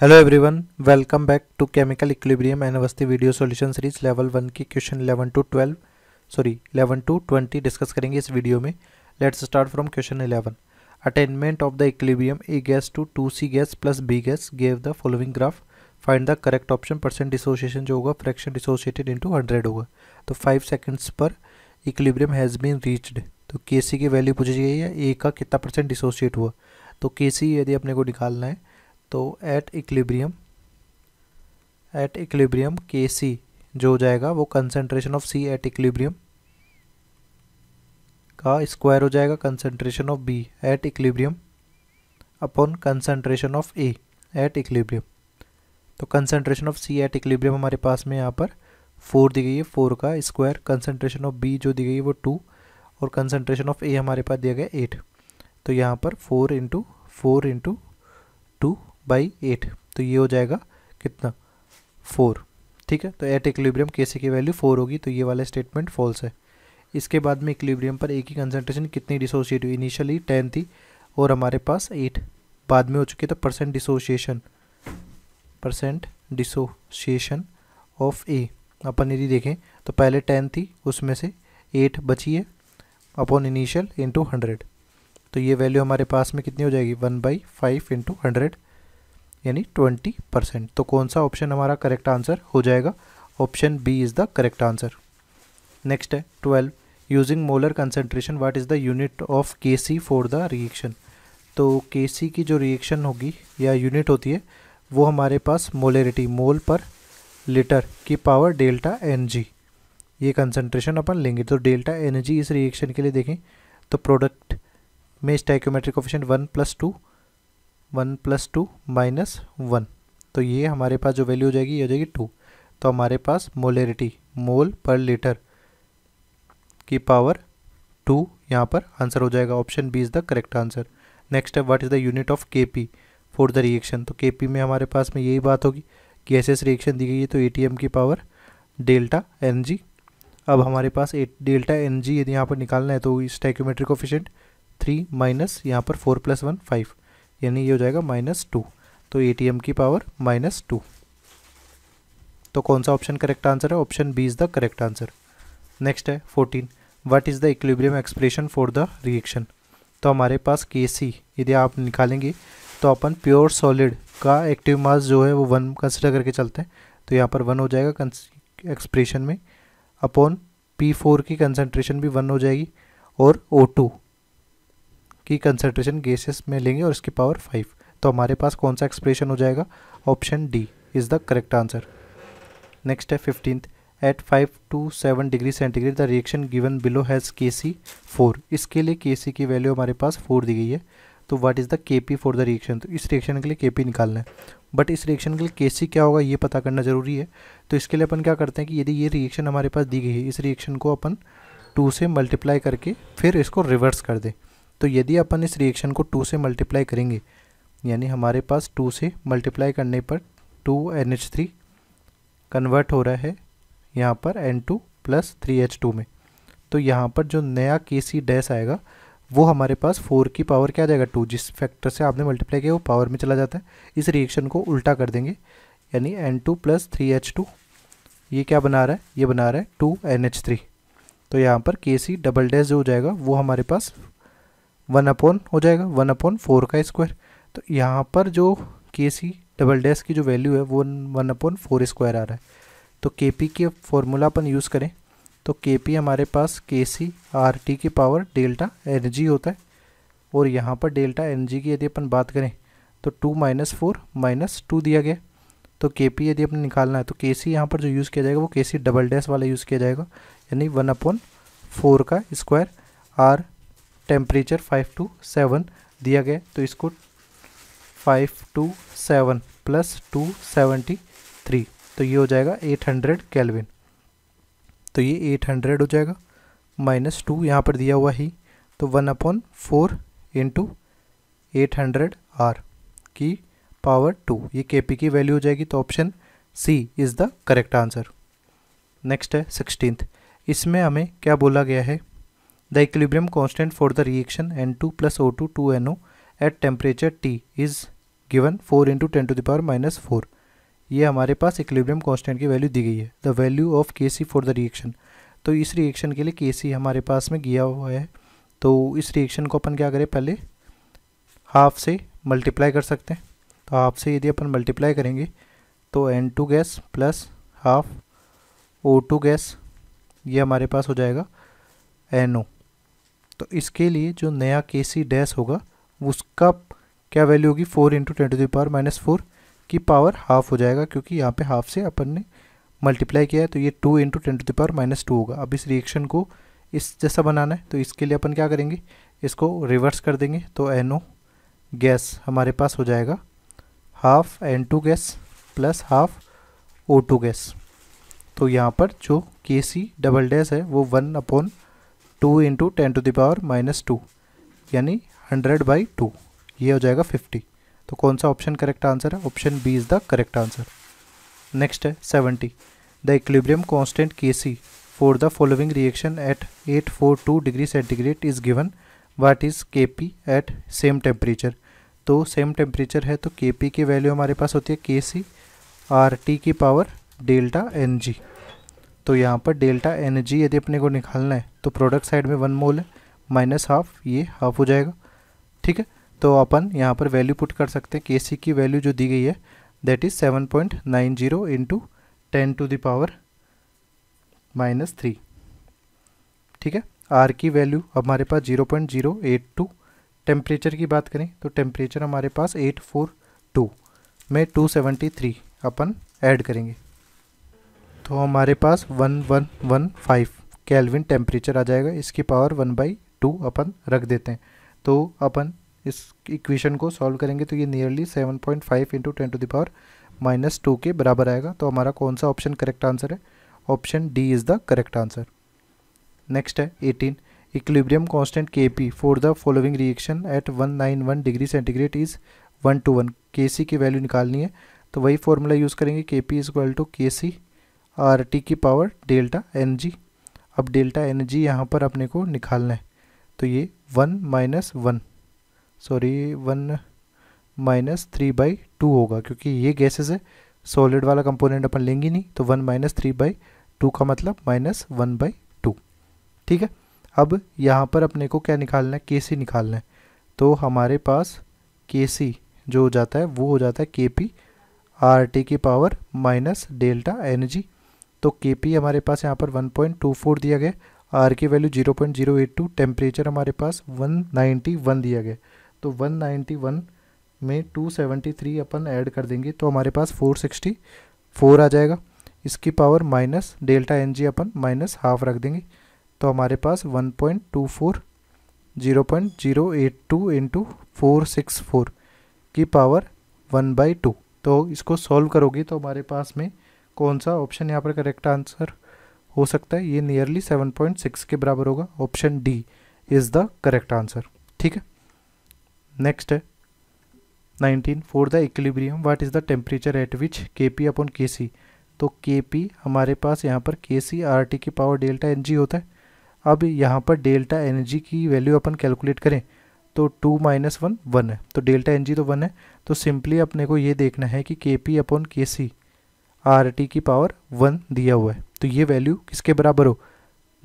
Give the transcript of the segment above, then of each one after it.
Hello everyone welcome back to chemical equilibrium and Awasthi video solution series level one की question eleven to twelve sorry eleven to twenty discuss करेंगे इस video में let's start from question eleven attainment of the equilibrium A gas to two C gas plus B gas gave the following graph find the correct option percent dissociation जो होगा fraction dissociated into hundred होगा तो five seconds पर equilibrium has been reached तो K C की value पूछी गई है ए का कितना परसेंट डिसोशिएट हुआ तो के सी यदि अपने को निकालना है तो एट इक्लिब्रियम एट इक्लिब्रियम के सी जो हो जाएगा वो concentration of C at equilibrium का स्क्वायर हो जाएगा concentration of B at equilibrium upon concentration of A at equilibrium तो concentration of C at equilibrium हमारे पास में यहाँ पर फोर दी गई है फोर का स्क्वायर कंसनट्रेशन ऑफ बी जो दी गई है वो टू और कंसनट्रेशन ऑफ ए हमारे पास दिया गया एट तो यहाँ पर four into four into two by eight तो ये हो जाएगा कितना फोर ठीक है तो एट इक्लिब्रियम के की वैल्यू फोर होगी तो ये वाला स्टेटमेंट फॉल्स है इसके बाद में इक्लिब्रियम पर एक ही कंसनट्रेशन कितनी डिसोशिएट हुई इनिशियली टेन थी और हमारे पास एट बाद में हो चुकी था percent dissociation percent dissociation of A अपन यदि देखें तो पहले टेन थी उसमें से एट बची है अपॉन इनिशियल इंटू हंड्रेड तो ये वैल्यू हमारे पास में कितनी हो जाएगी one by five into hundred यानी ट्वेंटी परसेंट तो कौन सा ऑप्शन हमारा करेक्ट आंसर हो जाएगा option B is the correct answer next है twelve using molar concentration what is the unit of K C for the reaction तो K C की जो रिएक्शन होगी या यूनिट होती है वो हमारे पास मोलेरिटी मोल पर लीटर की पावर डेल्टा एन जी ये कंसनट्रेशन अपन लेंगे तो डेल्टा एन जी इस रिएक्शन के लिए देखें तो प्रोडक्ट में stoichiometric coefficient one plus two one plus two minus one तो ये हमारे पास जो वैल्यू हो जाएगी ये हो जाएगी टू तो हमारे पास मोलेरिटी मोल पर लीटर की पावर टू यहाँ पर आंसर हो जाएगा option B is the correct answer next है what is the unit of K P for the reaction तो के पी में हमारे पास में यही बात होगी कि एस एस रिएक्शन दी गई है तो ए टी एम की पावर डेल्टा एन जी अब हमारे पास ए डेल्टा एन जी यदि यहाँ पर निकालना है तो स्टैक्यूमेट्रिक ऑफिशेंट थ्री माइनस यहाँ पर फोर प्लस वन फाइव यानी ये हो जाएगा माइनस टू तो ए की पावर माइनस टू तो कौन सा ऑप्शन करेक्ट आंसर है option B is the correct answer next है fourteen what is the equilibrium expression for the reaction तो हमारे पास के सी यदि आप निकालेंगे तो अपन प्योर सॉलिड का एक्टिव मास जो है वो वन कंसिडर करके चलते हैं तो यहाँ पर वन हो जाएगा एक्सप्रेशन में अपॉन पी फोर की कंसनट्रेशन भी वन हो जाएगी और ओ टू की कंसनट्रेशन गेसेस में लेंगे और इसकी पावर फाइव तो हमारे पास कौन सा एक्सप्रेशन हो जाएगा option D is the correct answer next है fifteenth at five two seven degree centigrade the reaction given below has K C four इसके लिए के सी की वैल्यू हमारे पास फोर दी गई है तो what is the K P for the reaction तो इस रिएक्शन के लिए के पी निकालना है बट इस रिएक्शन के लिए के सी क्या होगा ये पता करना ज़रूरी है तो इसके लिए अपन क्या करते हैं कि यदि ये रिएक्शन हमारे पास दी गई है इस रिएक्शन को अपन टू से मल्टीप्लाई करके फिर इसको रिवर्स कर दें तो यदि अपन इस रिएक्शन को टू से मल्टीप्लाई करेंगे यानी हमारे पास टू से मल्टीप्लाई करने पर two N H three convert हो रहा है यहाँ पर N two plus three H two में तो यहाँ पर जो नया के सी डैश आएगा वो हमारे पास फोर की पावर क्या जाएगा टू जिस फैक्टर से आपने मल्टीप्लाई किया वो पावर में चला जाता है इस रिएक्शन को उल्टा कर देंगे यानी N two plus three H two ये क्या बना रहा है ये बना रहा है टू एन एच थ्री तो यहाँ पर के सी डबल डैश जो हो जाएगा वो हमारे पास वन अपॉन हो जाएगा वन अपॉन फोर का स्क्वायर तो यहाँ पर जो के सी डबल डैश की जो वैल्यू है वो वन अपॉन फोर स्क्वायर आ रहा है तो के पी के फॉर्मूला अपन यूज़ करें तो के पी हमारे पास के सी आर टी की पावर डेल्टा एन जी होता है और यहाँ पर डेल्टा एन जी की यदि अपन बात करें तो two minus four minus two दिया गया तो के पी यदि अपने निकालना है तो के सी यहाँ पर जो यूज़ किया जाएगा वो के सी डबल डैश वाला यूज़ किया जाएगा यानी वन अपॉन फोर का square R temperature five two seven दिया गया तो इसको five two seven plus two seventy three तो ये हो जाएगा एट हंड्रेड कैलविन तो ये एट हंड्रेड हो जाएगा माइनस टू यहाँ पर दिया हुआ ही तो one upon four into eight hundred R की पावर टू ये के पी की वैल्यू हो जाएगी तो option C is the correct answer next है सिक्सटीन इसमें हमें क्या बोला गया है The equilibrium constant for the reaction N2 plus O2 2NO at temperature T is given 4 into 10 to the power minus 4. ये हमारे पास इक्विलिब्रियम कांस्टेंट की वैल्यू दी गई है the value of K C for the reaction तो इस reaction के लिए के सी हमारे पास में गया हुआ है तो इस रिएक्शन को अपन क्या करें पहले हाफ से मल्टीप्लाई कर सकते हैं तो हाफ से यदि अपन मल्टीप्लाई करेंगे तो N two gas plus half O two gas ये हमारे पास हो जाएगा एन ओ तो इसके लिए जो नया के सी डैश होगा उसका क्या वैल्यू होगी four into twenty three power minus four की पावर हाफ हो जाएगा क्योंकि यहाँ पे हाफ से अपन ने मल्टीप्लाई किया है तो ये two into twenty three power minus two होगा अब इस रिएक्शन को इस जैसा बनाना है तो इसके लिए अपन क्या करेंगे इसको रिवर्स कर देंगे तो एन गैस हमारे पास हो जाएगा half N two gas plus half O two gas तो यहाँ पर जो के सी डबल डैश है वो one upon two into ten to the power minus two यानी हंड्रेड बाई टू ये हो जाएगा फिफ्टी तो कौन सा ऑप्शन करेक्ट आंसर है option B is the correct answer next है seventy the equilibrium constant K C for the following reaction at eight four two degree centigrade is given what is K P at same temperature तो same temperature है तो K P की value हमारे पास होती है K C R T की power delta N G तो यहाँ पर डेल्टा एनर्जी यदि अपने को निकालना है तो प्रोडक्ट साइड में वन मोल है माइनस हाफ ये हाफ हो जाएगा ठीक है तो अपन यहाँ पर वैल्यू पुट कर सकते हैं के सी की वैल्यू जो दी गई है that is seven point nine zero into ten to the power minus three ठीक है आर की वैल्यू हमारे पास zero point zero eight two temperature की बात करें तो टेम्परेचर हमारे पास एट फोर टू में टू सेवेंटी थ्री अपन ऐड करेंगे तो हमारे पास one one one five kelvin temperature आ जाएगा इसकी पावर वन बाई टू अपन रख देते हैं तो अपन इस इक्वेशन को सॉल्व करेंगे तो ये nearly seven point five into ten to the power minus two के बराबर आएगा तो हमारा कौन सा ऑप्शन करेक्ट आंसर है option D is the correct answer next है eighteen equilibrium constant K P for the following reaction at one nine one degree centigrade is one two one K C की value निकालनी है तो वही formula use करेंगे के P is equal to K C R T की power delta N G अब delta N जी यहाँ पर अपने को निकालना है तो ये one minus one sorry one minus three by two होगा क्योंकि ये गैसेस है सॉलिड वाला कंपोनेंट अपन लेंगे नहीं तो one minus three by two का मतलब माइनस वन बाई टू ठीक है अब यहाँ पर अपने को क्या निकालना है के सी निकालना है तो हमारे पास के सी जो हो जाता है वो हो जाता है के पी आर टी की power minus delta N G तो के पी हमारे पास यहाँ पर 1.24 दिया गया आर की वैल्यू 0.082 टेम्परेचर हमारे पास 191 दिया गया तो 191 में 273 अपन ऐड कर देंगे तो हमारे पास 464 आ जाएगा इसकी power minus delta N G अपन माइनस हाफ रख देंगे तो हमारे पास 1.24 0.082 इंटू फोर सिक्स फोर की पावर वन बाई टू तो इसको सॉल्व करोगे तो हमारे पास में कौन सा ऑप्शन यहाँ पर करेक्ट आंसर हो सकता है ये नियरली 7.6 के बराबर होगा option D is the correct answer ठीक है नेक्स्ट है nineteen for the equilibrium what is the temperature at which K P upon K सी तो के पी हमारे पास यहाँ पर के सी आर टी की पावर डेल्टा एन जी होता है अब यहाँ पर डेल्टा एन जी की वैल्यू अपन कैलकुलेट करें तो टू माइनस वन वन है तो डेल्टा एन जी तो वन है तो सिंपली अपने को ये देखना है कि के P upon K C R T की पावर वन दिया हुआ है तो ये वैल्यू किसके बराबर हो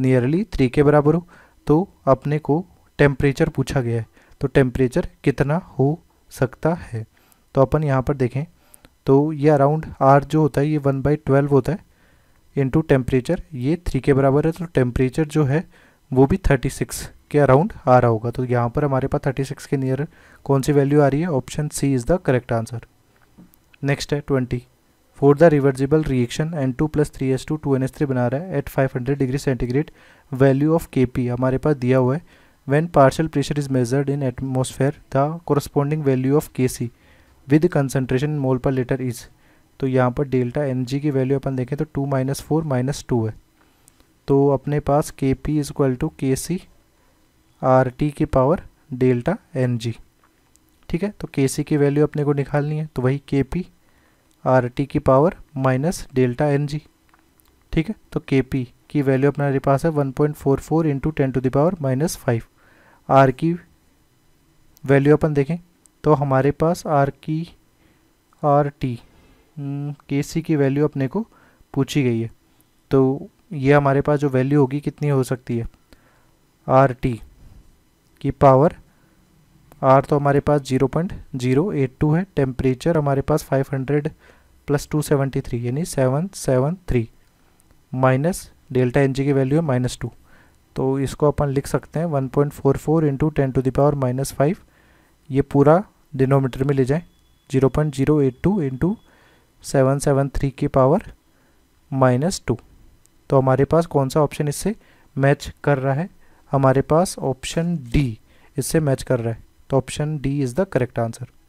नियरली थ्री के बराबर हो तो अपने को टेम्परेचर पूछा गया है तो टेम्परेचर कितना हो सकता है तो अपन यहाँ पर देखें तो ये अराउंड आर जो होता है ये वन बाई ट्वेल्व होता है इनटू टेम्परेचर ये थ्री के बराबर है तो टेम्परेचर जो है वो भी थर्टी सिक्स के अराउंड आ रहा होगा तो यहाँ पर हमारे पास थर्टी सिक्स के नियर कौन सी वैल्यू आ रही है option C is the correct answer next है twenty four the reversible reaction N two plus three S two two N S three बना रहा है at five hundred degree centigrade value of K P हमारे पास दिया हुआ है when partial pressure is measured in atmosphere the corresponding value of K C with concentration मोल पर letter is तो यहाँ पर डेल्टा एन जी की वैल्यू अपन देखें तो two minus four minus two है तो अपने पास के P is equal to K C R T की पावर डेल्टा एन जी ठीक है तो के सी की वैल्यू अपने को निकालनी है तो वही के पी आर टी की power minus delta N G ठीक है तो के पी की वैल्यू अपने पास है one point four four into ten to the power minus five R की वैल्यू अपन देखें तो हमारे पास आर की आर टी के सी की वैल्यू अपने को पूछी गई है तो ये हमारे पास जो वैल्यू होगी कितनी हो सकती है आर टी की पावर आर तो हमारे पास zero point zero eight two है टेम्परेचर हमारे पास five hundred plus two seventy three यानी seven seven three minus delta N की वैल्यू है माइनस टू तो इसको अपन लिख सकते हैं one point four four into ten to the power minus five ये पूरा डिनोमीटर में ले जाएँ zero point zero eight two into seven seven three की पावर माइनस टू तो हमारे पास कौन सा ऑप्शन इससे मैच कर रहा है हमारे पास ऑप्शन डी इससे मैच कर रहा है तो option D is the correct answer